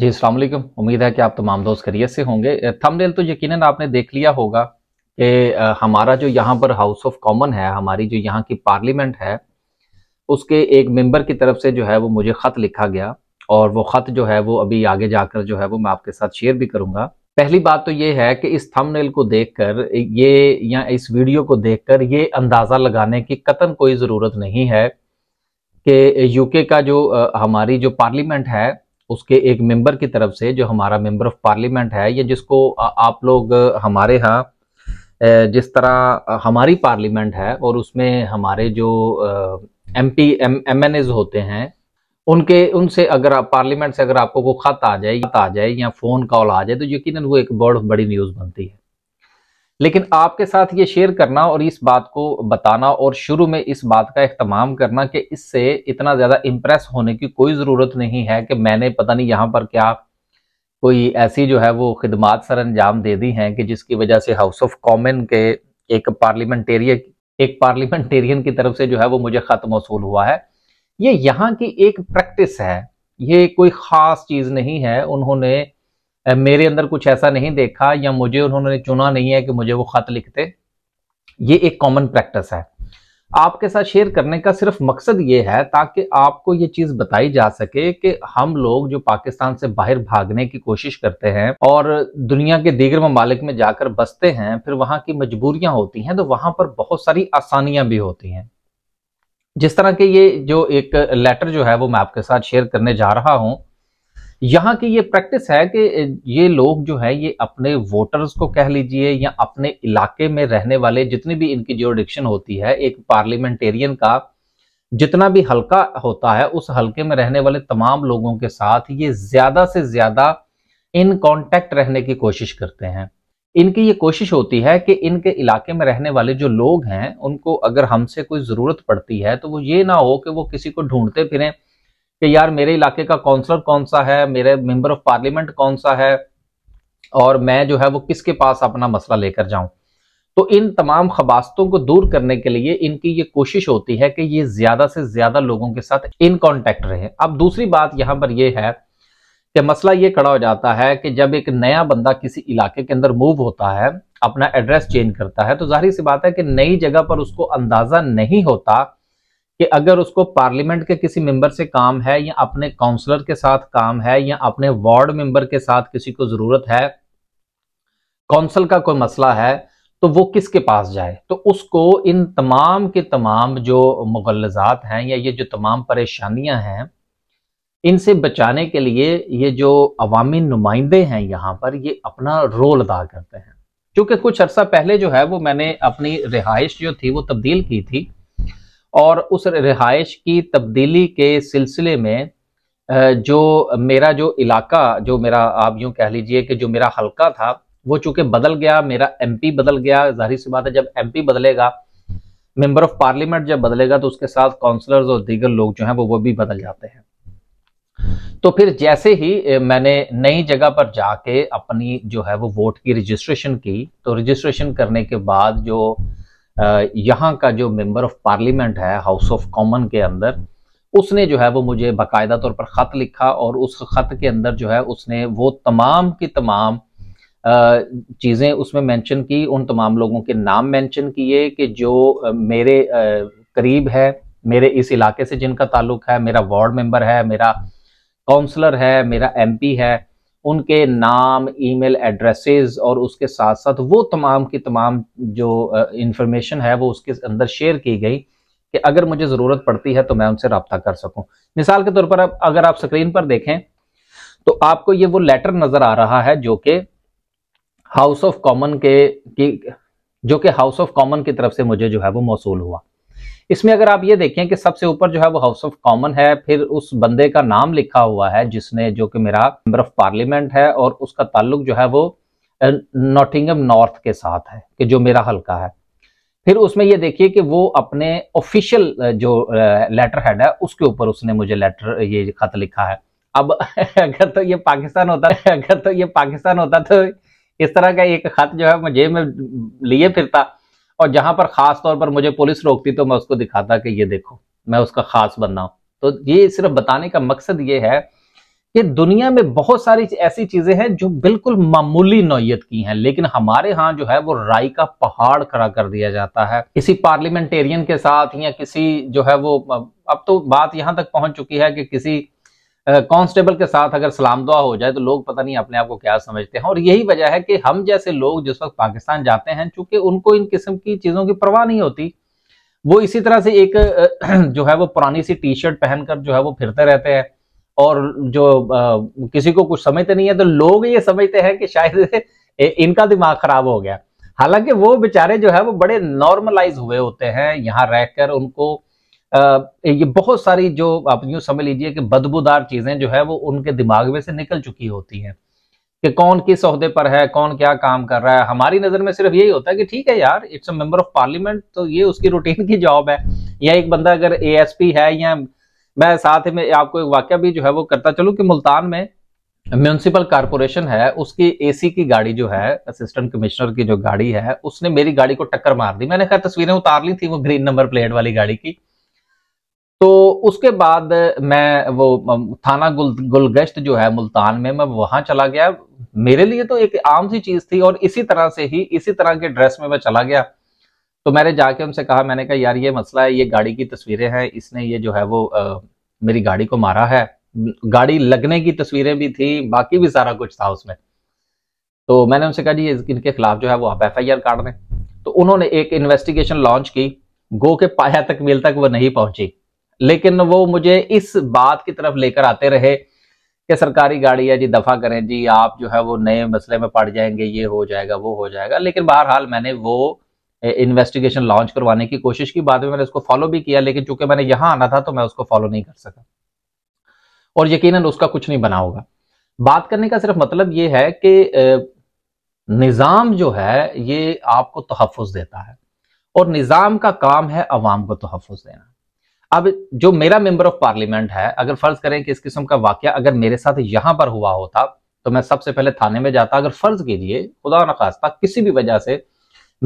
जी अलैक्म उम्मीद है कि आप तमाम दोस्त खरीत से होंगे थंबनेल तो यकीनन आपने देख लिया होगा कि हमारा जो यहाँ पर हाउस ऑफ कॉमन है हमारी जो यहाँ की पार्लियामेंट है उसके एक मेंबर की तरफ से जो है वो मुझे ख़त लिखा गया और वो ख़त जो है वो अभी आगे जाकर जो है वो मैं आपके साथ शेयर भी करूँगा पहली बात तो ये है कि इस थंबनेल को कर ये या इस वीडियो को कर ये अंदाज़ा लगाने की कतन कोई ज़रूरत नहीं है कि यूके का जो हमारी जो पार्लियामेंट है उसके एक मेंबर की तरफ से जो हमारा मेंबर ऑफ पार्लियामेंट है या जिसको आप लोग हमारे यहाँ जिस तरह हमारी पार्लियामेंट है और उसमें हमारे जो M P M M N एज होते हैं उनके उनसे अगर आप पार्लियामेंट से अगर आपको कोई खत आ जाए आ जाए या फ़ोन कॉल आ जाए तो यकीनन वो एक बड़ बड़ी न्यूज़ बनती है लेकिन आपके साथ ये शेयर करना और इस बात को बताना और शुरू में इस बात का अहतमाम करना कि इससे इतना ज़्यादा इम्प्रेस होने की कोई ज़रूरत नहीं है कि मैंने पता नहीं यहाँ पर क्या कोई ऐसी जो है वो खदमात सर अंजाम दे दी हैं कि जिसकी वजह से हाउस ऑफ कॉमन के एक पार्लियामेंटेरियन एक पार्लियामेंटेरियन की तरफ से जो है वो मुझे ख़त मौसू हुआ है ये यहाँ की एक प्रैक्टिस है ये कोई ख़ास चीज़ नहीं है उन्होंने मेरे अंदर कुछ ऐसा नहीं देखा या मुझे उन्होंने चुना नहीं है कि मुझे वो खत लिखते ये एक कॉमन प्रैक्टिस है आपके साथ शेयर करने का सिर्फ मकसद ये है ताकि आपको ये चीज बताई जा सके कि हम लोग जो पाकिस्तान से बाहर भागने की कोशिश करते हैं और दुनिया के दीगर ममालिक में जाकर बसते हैं फिर वहां की मजबूरियां होती हैं तो वहां पर बहुत सारी आसानियां भी होती हैं जिस तरह के ये जो एक लेटर जो है वो मैं आपके साथ शेयर करने जा रहा हूँ यहाँ की ये प्रैक्टिस है कि ये लोग जो है ये अपने वोटर्स को कह लीजिए या अपने इलाके में रहने वाले जितनी भी इनकी जोडिक्शन होती है एक पार्लियामेंटेरियन का जितना भी हल्का होता है उस हल्के में रहने वाले तमाम लोगों के साथ ये ज्यादा से ज्यादा इन कांटेक्ट रहने की कोशिश करते हैं इनकी ये कोशिश होती है कि इनके इलाके में रहने वाले जो लोग हैं उनको अगर हमसे कोई ज़रूरत पड़ती है तो वो ये ना हो कि वो किसी को ढूंढते फिरें कि यार मेरे इलाके का काउंसलर कौन सा है मेरे मेंबर ऑफ पार्लियामेंट कौन सा है और मैं जो है वो किसके पास अपना मसला लेकर जाऊं तो इन तमाम खबास्तों को दूर करने के लिए इनकी ये कोशिश होती है कि ये ज्यादा से ज्यादा लोगों के साथ इन कॉन्टेक्ट रहे अब दूसरी बात यहां पर यह है कि मसला ये खड़ा हो जाता है कि जब एक नया बंदा किसी इलाके के अंदर मूव होता है अपना एड्रेस चेंज करता है तो जाहिर सी बात है कि नई जगह पर उसको अंदाजा नहीं होता कि अगर उसको पार्लियामेंट के किसी मेंबर से काम है या अपने काउंसलर के साथ काम है या अपने वार्ड मेंबर के साथ किसी को जरूरत है काउंसिल का कोई मसला है तो वो किसके पास जाए तो उसको इन तमाम के तमाम जो मुगलजात हैं या ये जो तमाम परेशानियां हैं इनसे बचाने के लिए ये जो अवामी नुमाइंदे हैं यहाँ पर ये अपना रोल अदा करते हैं क्योंकि कुछ अरसा पहले जो है वो मैंने अपनी रिहाइश जो थी वो तब्दील की थी और उस रिहाइश की तब्दीली के सिलसिले में जो मेरा जो इलाका जो मेरा आप यूं कह लीजिए कि जो मेरा हल्का था वो चूंकि बदल गया मेरा एमपी बदल गया जाहिर सी बात है जब एमपी बदलेगा मेंबर ऑफ पार्लियामेंट जब बदलेगा तो उसके साथ काउंसलर्स और दीगर लोग जो हैं वो वो भी बदल जाते हैं तो फिर जैसे ही मैंने नई जगह पर जाके अपनी जो है वो वोट की रजिस्ट्रेशन की तो रजिस्ट्रेशन करने के बाद जो यहाँ का जो मेंबर ऑफ पार्लियामेंट है हाउस ऑफ कॉमन के अंदर उसने जो है वो मुझे बाकायदा तौर पर ख़त लिखा और उस ख़त के अंदर जो है उसने वो तमाम की तमाम चीज़ें उसमें मेंशन की उन तमाम लोगों के नाम मेंशन किए कि जो मेरे करीब है मेरे इस इलाके से जिनका ताल्लुक है मेरा वार्ड मेंबर है मेरा काउंसलर है मेरा एमपी है उनके नाम ईमेल एड्रेसेस और उसके साथ साथ वो तमाम की तमाम जो इंफॉर्मेशन है वो उसके अंदर शेयर की गई कि अगर मुझे ज़रूरत पड़ती है तो मैं उनसे रबता कर सकूं मिसाल के तौर पर अब अगर आप स्क्रीन पर देखें तो आपको ये वो लेटर नज़र आ रहा है जो कि हाउस ऑफ कॉमन के की जो कि हाउस ऑफ कॉमन की तरफ से मुझे जो है वो मौसू हुआ इसमें अगर आप ये देखें कि सबसे ऊपर जो है वो हाउस ऑफ कॉमन है फिर उस बंदे का नाम लिखा हुआ है जिसने जो कि मेरा मेंबर ऑफ पार्लियामेंट है और उसका ताल्लुक जो है वो नॉटिंगम नॉर्थ के साथ है कि जो मेरा हल्का है फिर उसमें ये देखिए कि वो अपने ऑफिशियल जो लेटर हेड है उसके ऊपर उसने मुझे लेटर ये खत लिखा है अब अगर तो ये पाकिस्तान होता अगर तो ये पाकिस्तान होता तो इस तरह का एक खत जो है मुझे मैं लिए फिरता और जहां पर खास तौर पर मुझे पुलिस रोकती तो मैं उसको दिखाता कि ये देखो मैं उसका खास बनना हूं तो ये सिर्फ बताने का मकसद ये है कि दुनिया में बहुत सारी ऐसी चीजें हैं जो बिल्कुल मामूली नोयत की हैं लेकिन हमारे यहाँ जो है वो राय का पहाड़ खड़ा कर दिया जाता है किसी पार्लियामेंटेरियन के साथ या किसी जो है वो अब तो बात यहाँ तक पहुंच चुकी है कि किसी कांस्टेबल के साथ अगर सलाम दुआ हो जाए तो लोग पता नहीं अपने आप को क्या समझते हैं और यही वजह है कि हम जैसे लोग जिस वक्त पाकिस्तान जाते हैं चूंकि उनको इन किस्म की चीज़ों की परवाह नहीं होती वो इसी तरह से एक जो है वो पुरानी सी टी शर्ट पहनकर जो है वो फिरते रहते हैं और जो आ, किसी को कुछ समझते नहीं है तो लोग ये समझते हैं कि शायद इनका दिमाग खराब हो गया हालांकि वो बेचारे जो है वो बड़े नॉर्मलाइज हुए होते हैं यहाँ रहकर उनको ये बहुत सारी जो आप यूँ समझ लीजिए कि बदबूदार चीज़ें जो है वो उनके दिमाग में से निकल चुकी होती हैं कि कौन किस अहदे पर है कौन क्या काम कर रहा है हमारी नज़र में सिर्फ यही होता है कि ठीक है यार it's a member of parliament तो ये उसकी रूटीन की जॉब है या एक बंदा अगर ए है या मैं साथ में आपको एक वाक्य भी जो है वो करता चलूँ कि मुल्तान में म्यूनसिपल कारपोरेशन है उसकी एसी की गाड़ी जो है असिस्टेंट कमिश्नर की जो गाड़ी है उसने मेरी गाड़ी को टक्कर मार दी मैंने खैर तस्वीरें उतार ली थी वो ग्रीन नंबर प्लेट वाली गाड़ी की तो उसके बाद मैं वो थाना गुल गुलगश्त जो है मुल्तान में मैं वहां चला गया मेरे लिए तो एक आम सी चीज थी और इसी तरह से ही इसी तरह के ड्रेस में मैं चला गया तो मैंने जाके उनसे कहा मैंने कहा यार ये मसला है ये गाड़ी की तस्वीरें हैं इसने ये जो है वो आ, मेरी गाड़ी को मारा है गाड़ी लगने की तस्वीरें भी थी बाकी भी सारा कुछ था उसमें तो मैंने उनसे कहा जी इनके खिलाफ जो है वो आप एफ आई आर काट दें तो उन्होंने एक इन्वेस्टिगेशन लॉन्च की गो के पाया तकमील तक वो नहीं पहुंची लेकिन वो मुझे इस बात की तरफ लेकर आते रहे कि सरकारी गाड़ी है जी दफा करें जी आप जो है वो नए मसले में पड़ जाएंगे ये हो जाएगा वो हो जाएगा लेकिन बहरहाल मैंने वो इन्वेस्टिगेशन लॉन्च करवाने की कोशिश की बाद में मैंने उसको फॉलो भी किया लेकिन चूंकि मैंने यहां आना था तो मैं उसको फॉलो नहीं कर सका और यकीनन उसका कुछ नहीं बना होगा बात करने का सिर्फ मतलब ये है कि निज़ाम जो है ये आपको तहफ़ देता है और निज़ाम का काम है अवाम को तहफ़ देना अब जो मेरा मेंबर ऑफ पार्लियामेंट है अगर फर्ज करें कि इस किस्म का वाक्य अगर मेरे साथ यहां पर हुआ होता तो मैं सबसे पहले थाने में जाता अगर फर्ज कीजिए खुदा नखास्ता किसी भी वजह से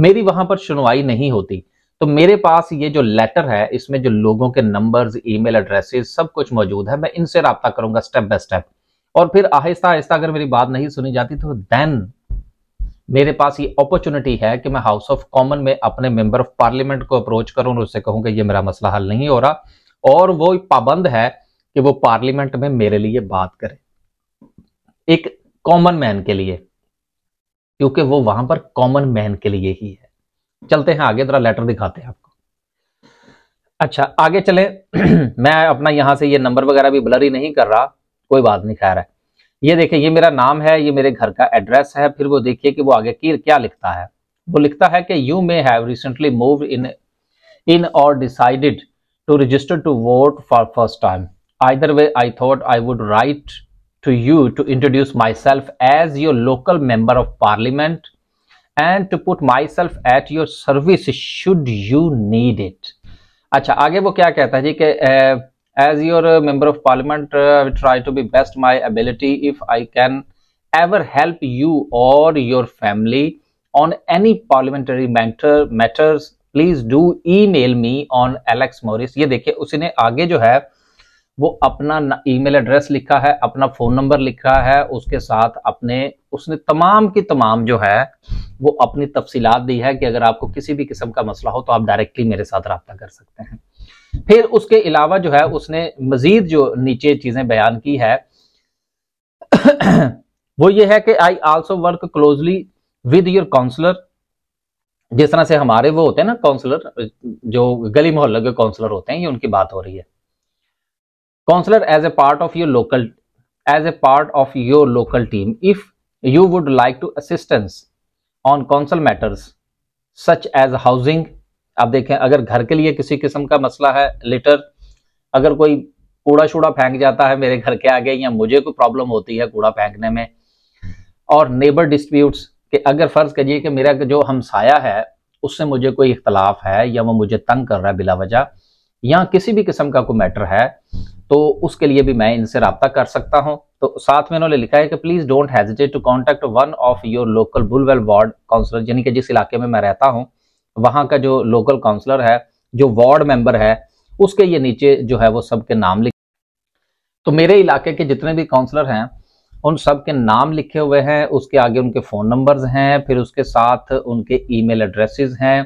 मेरी वहां पर सुनवाई नहीं होती तो मेरे पास ये जो लेटर है इसमें जो लोगों के नंबर्स ईमेल एड्रेसेस सब कुछ मौजूद है मैं इनसे रबता करूंगा स्टेप बाय स्टेप और फिर आहिस्ता आहिस्ता अगर मेरी बात नहीं सुनी जाती तो देन मेरे पास ये अपॉर्चुनिटी है कि मैं हाउस ऑफ कॉमन में अपने मेंबर ऑफ पार्लियामेंट को अप्रोच करूं और उससे कहूं कि ये मेरा मसला हल नहीं हो रहा और वो पाबंद है कि वो पार्लियामेंट में मेरे लिए बात करे एक कॉमन मैन के लिए क्योंकि वो वहां पर कॉमन मैन के लिए ही है चलते हैं आगे जरा लेटर दिखाते हैं आपको अच्छा आगे चले मैं अपना यहां से ये नंबर वगैरह भी ब्लर ही नहीं कर रहा कोई बात नहीं खैर है ये देखिए ये मेरा नाम है ये मेरे घर का एड्रेस है फिर वो देखिए कि वो आगे की क्या लिखता है वो लिखता है कि you may have recently move in in और decided to register to vote for first time either way I thought I would write to you to introduce myself as your local member of parliament and to put myself at your service should you need it अच्छा आगे वो क्या कहता है जी कि as your member of of parliament uh, i try to be best my ability if i can ever help you or your family on any parliamentary please do email me on Alex Morris ये देखिए उसी ने आगे जो है वो अपना ई mail address लिखा है अपना फोन नंबर लिखा है उसके साथ अपने उसने तमाम की तमाम जो है वो अपनी तफसीलात दी है कि अगर आपको किसी भी किस्म का मसला हो तो आप डायरेक्टली मेरे साथ रबता कर सकते हैं फिर उसके अलावा जो है उसने मजीद जो नीचे चीजें बयान की है वो ये है कि I also work closely with your councillor जिस तरह से हमारे वो होते हैं ना काउंसलर जो गली मोहल्ले के काउंसलर होते हैं ये उनकी बात हो रही है councillor as a part of your local as a part of your local team if you would like to assistance on council matters such as housing आप देखें अगर घर के लिए किसी किस्म का मसला है लिटर अगर कोई कूड़ा शूड़ा फेंक जाता है मेरे घर के आगे या मुझे कोई प्रॉब्लम होती है कूड़ा फेंकने में और नेबर डिस्प्यूट्स कि अगर फ़र्ज़ करिए कि मेरा जो हमसाया है उससे मुझे कोई इख्तलाफ है या वो मुझे तंग कर रहा है बिला वजह या किसी भी किस्म का कोई मैटर है तो उसके लिए भी मैं इनसे रबता कर सकता हूँ तो साथ में उन्होंने लिखा है कि please don't hesitate to contact one of your local Bulwell ward councillor यानी कि जिस इलाके में मैं रहता हूँ वहाँ का जो लोकल काउंसलर है जो वार्ड मेंबर है उसके ये नीचे जो है वो सबके नाम लिखे तो मेरे इलाके के जितने भी काउंसलर हैं उन सब के नाम लिखे हुए हैं उसके आगे उनके फ़ोन नंबर्स हैं फिर उसके साथ उनके ईमेल एड्रेसेस हैं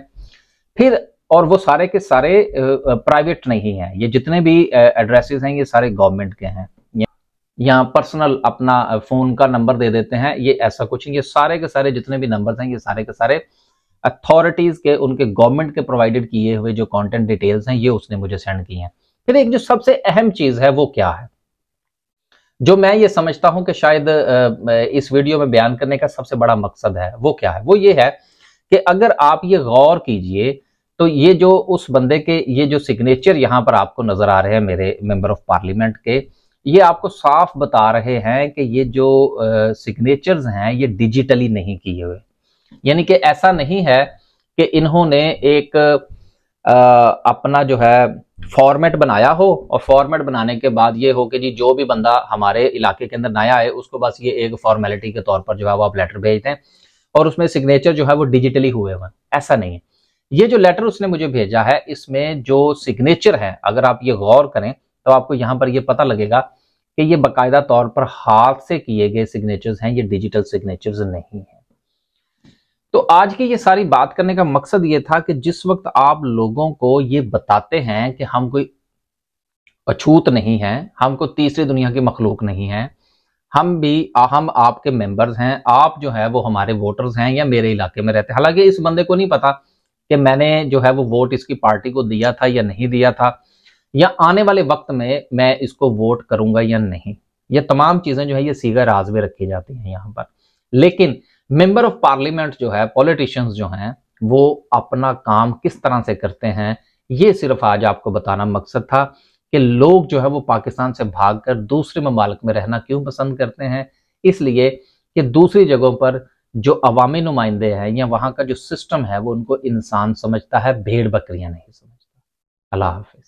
फिर और वो सारे के सारे प्राइवेट नहीं हैं ये जितने भी एड्रेसेस हैं ये सारे गवर्नमेंट के हैं यहाँ पर्सनल अपना फ़ोन का नंबर दे देते हैं ये ऐसा कुछ नहीं ये सारे के सारे जितने भी नंबर हैं ये सारे के सारे अथॉरिटीज के उनके गवर्नमेंट के प्रोवाइडेड किए हुए जो कंटेंट डिटेल्स हैं ये उसने मुझे सेंड की हैं फिर एक जो सबसे अहम चीज है वो क्या है जो मैं ये समझता हूं कि शायद इस वीडियो में बयान करने का सबसे बड़ा मकसद है वो क्या है वो ये है कि अगर आप ये गौर कीजिए तो ये जो उस बंदे के ये जो सिग्नेचर यहाँ पर आपको नजर आ रहे हैं मेरे मेंबर ऑफ पार्लियामेंट के ये आपको साफ बता रहे हैं कि ये जो सिग्नेचर्स हैं ये डिजिटली नहीं किए हुए यानी कि ऐसा नहीं है कि इन्होंने एक आ, अपना जो है फॉर्मेट बनाया हो और फॉर्मेट बनाने के बाद ये हो कि जी जो भी बंदा हमारे इलाके के अंदर नया आए उसको बस ये एक फॉर्मेलिटी के तौर पर जो है वो आप लेटर भेज दें और उसमें सिग्नेचर जो है वो डिजिटली हुए हुए ऐसा नहीं है ये जो लेटर उसने मुझे भेजा है इसमें जो सिग्नेचर है अगर आप ये गौर करें तो आपको यहाँ पर ये पता लगेगा कि ये बाकायदा तौर पर हाथ से किए गए सिग्नेचर्स हैं ये डिजिटल सिग्नेचर्स नहीं है तो आज की ये सारी बात करने का मकसद ये था कि जिस वक्त आप लोगों को ये बताते हैं कि हम कोई अछूत नहीं है हम कोई तीसरी दुनिया की मखलूक नहीं है हम भी हम आपके मेंबर्स हैं आप जो है वो हमारे वोटर्स हैं या मेरे इलाके में रहते हैं हालांकि इस बंदे को नहीं पता कि मैंने जो है वो वोट इसकी पार्टी को दिया था या नहीं दिया था या आने वाले वक्त में मैं इसको वोट करूंगा या नहीं ये तमाम चीज़ें जो है ये सीधा राज में रखी जाती हैं यहाँ पर लेकिन मेंबर ऑफ पार्लियामेंट जो है पॉलिटिशियंस जो हैं वो अपना काम किस तरह से करते हैं ये सिर्फ आज आपको बताना मकसद था कि लोग जो है वो पाकिस्तान से भागकर दूसरे ममालक में रहना क्यों पसंद करते हैं इसलिए कि दूसरी जगहों पर जो अवामी नुमाइंदे हैं या वहाँ का जो सिस्टम है वो उनको इंसान समझता है भेड़ बकरियाँ नहीं समझता अल्लाह हाफिज